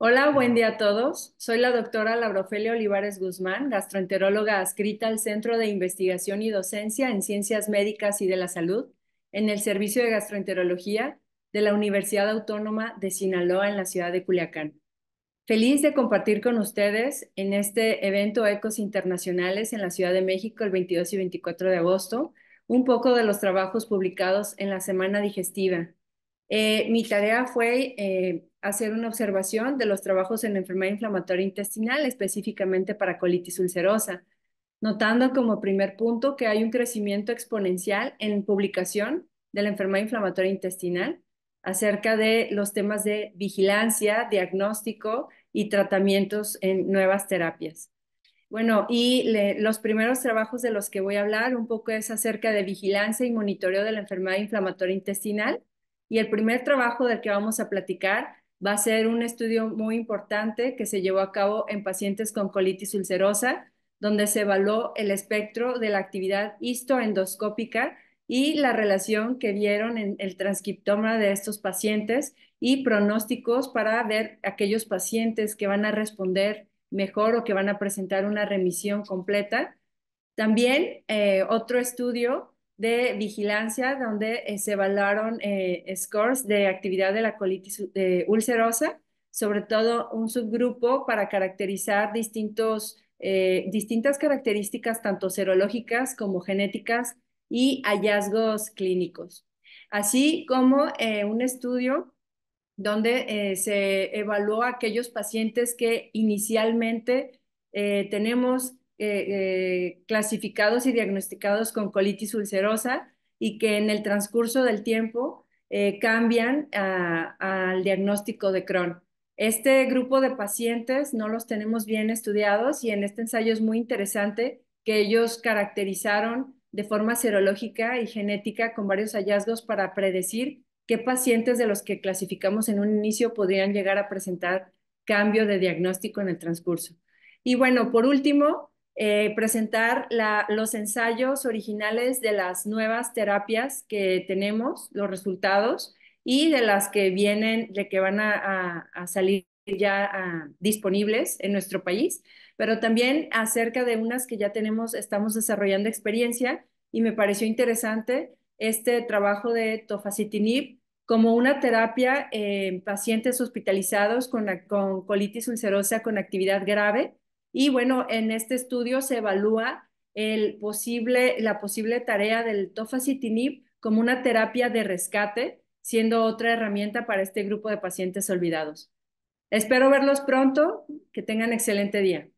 Hola, buen día a todos. Soy la doctora Laurofelia Olivares Guzmán, gastroenteróloga adscrita al Centro de Investigación y Docencia en Ciencias Médicas y de la Salud en el Servicio de Gastroenterología de la Universidad Autónoma de Sinaloa en la ciudad de Culiacán. Feliz de compartir con ustedes en este evento Ecos Internacionales en la Ciudad de México el 22 y 24 de agosto un poco de los trabajos publicados en la semana digestiva. Eh, mi tarea fue eh, hacer una observación de los trabajos en enfermedad inflamatoria intestinal, específicamente para colitis ulcerosa, notando como primer punto que hay un crecimiento exponencial en publicación de la enfermedad inflamatoria intestinal acerca de los temas de vigilancia, diagnóstico y tratamientos en nuevas terapias. Bueno, y los primeros trabajos de los que voy a hablar un poco es acerca de vigilancia y monitoreo de la enfermedad inflamatoria intestinal. Y el primer trabajo del que vamos a platicar va a ser un estudio muy importante que se llevó a cabo en pacientes con colitis ulcerosa, donde se evaluó el espectro de la actividad histoendoscópica y la relación que vieron en el transcriptoma de estos pacientes y pronósticos para ver aquellos pacientes que van a responder mejor o que van a presentar una remisión completa. También eh, otro estudio de vigilancia donde eh, se evaluaron eh, scores de actividad de la colitis eh, ulcerosa, sobre todo un subgrupo para caracterizar distintos, distintas características tanto serológicas como genéticas y hallazgos clínicos, así como un estudio donde se evaluó a aquellos pacientes que inicialmente tenemos eh, clasificados y diagnosticados con colitis ulcerosa y que en el transcurso del tiempo eh, cambian al diagnóstico de Crohn. Este grupo de pacientes no los tenemos bien estudiados y en este ensayo es muy interesante que ellos caracterizaron de forma serológica y genética con varios hallazgos para predecir qué pacientes de los que clasificamos en un inicio podrían llegar a presentar cambio de diagnóstico en el transcurso. Y bueno, por último, eh, presentar los ensayos originales de las nuevas terapias que tenemos, los resultados, y de las que vienen, de que van a, salir ya ah, disponibles en nuestro país, pero también acerca de unas que ya tenemos, estamos desarrollando experiencia y me pareció interesante este trabajo de tofacitinib como una terapia en pacientes hospitalizados con colitis ulcerosa con actividad grave y bueno, en este estudio se evalúa la posible tarea del tofacitinib como una terapia de rescate, siendo otra herramienta para este grupo de pacientes olvidados. Espero verlos pronto. Que tengan excelente día.